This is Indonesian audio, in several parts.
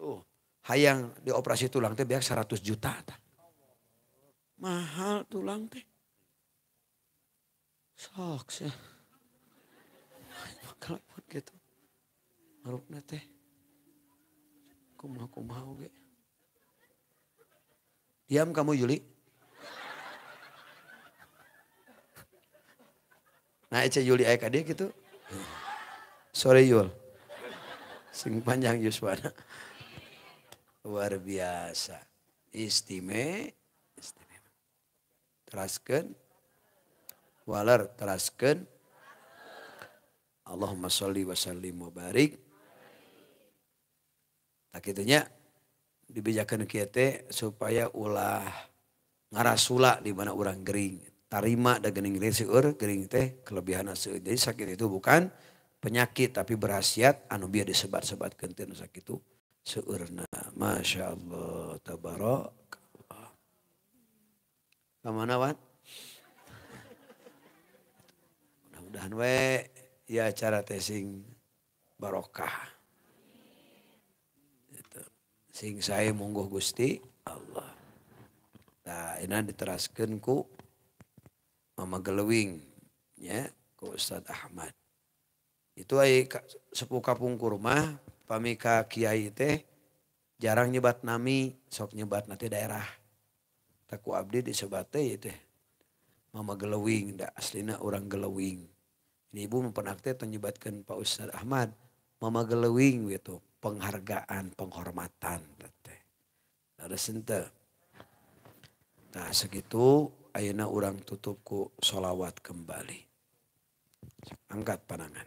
Tuh, oh, hayang dioperasi tulang teh biar 100 juta. Ta. Mahal tulang teh. Sok ya. buat gitu. Harupna teh. Kumah-kumah oke. Diam kamu Yuli. Nah Ece Yuli ayah dia gitu. Sorry Yul. Sing panjang Yuswana. Luar biasa. Istime, istimewa. Teraskan. Walar teraskan. Allahumma salli wa sallim wa barik. Tak itunya dibijakan kita supaya ulah ngarasula di mana orang gering. Tarima dan gening gering seur, gering teh kelebihan seur. Jadi sakit itu bukan penyakit tapi berhasiat anu biar disebat-sebat kentir sakit itu seurna. Masya Allah. Tabarakallah. kemana Wan? Mudah-mudahan we ya cara tesing barokah. Itu. Sing saya monggo Gusti Allah. Nah, ini diteraskan ku Mama Gelewing ya, ku Ustadz Ahmad. Itu ay sepuh kapung kurma pamika Kiai teh jarang nyebat nami sok nyebat nanti daerah taku abdi disebat teh teh mama gelewing da aslinya orang gelowing ini ibu mempenak teh nyebatkan Pak Ustaz Ahmad mama gelowing gitu penghargaan penghormatan teh ada sente nah segitu ayana orang tutupku solawat kembali angkat panangan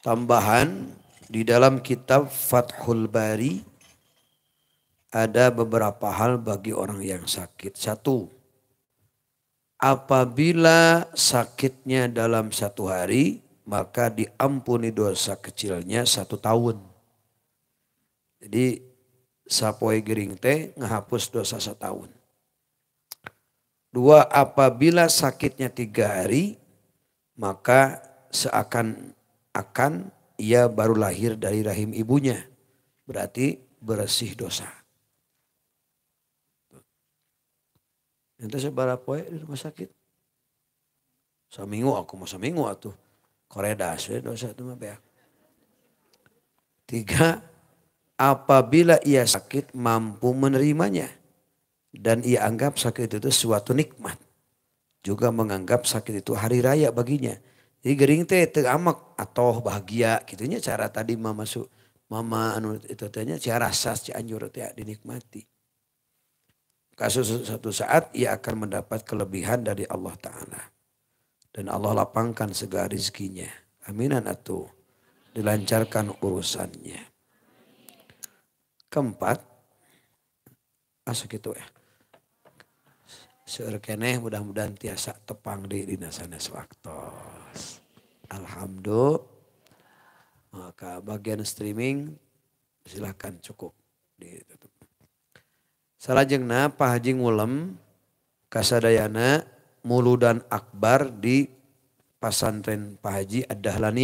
tambahan di dalam kitab Fathul Bari ada beberapa hal bagi orang yang sakit. Satu, apabila sakitnya dalam satu hari, maka diampuni dosa kecilnya satu tahun. Jadi sapoi gering teh ngehapus dosa setahun. Dua, apabila sakitnya tiga hari, maka seakan akan ia baru lahir dari rahim ibunya. Berarti bersih dosa. Nanti saya poe di rumah sakit. Seminggu aku mau seminggu atuh. Koredas we dosa itu mah beak. Tiga, apabila ia sakit mampu menerimanya. Dan ia anggap sakit itu suatu nikmat. Juga menganggap sakit itu hari raya baginya jadi gering teh te amek atau bahagia nya cara tadi mama su mama anu itu nya cara rasa si anjur teh dinikmati. Kasus satu saat ia akan mendapat kelebihan dari Allah Ta'ala. Dan Allah lapangkan segala rizkinya. Aminan atau dilancarkan urusannya. Keempat, asuk ah, itu ya. Seurkeneh mudah-mudahan tiasa tepang di dinasannya sewaktu kelas. Alhamdulillah. Maka bagian streaming silahkan cukup ditutup. Jengna, Pak Haji Ngulem Kasadayana Muludan Akbar di Pasantren Pak Haji ad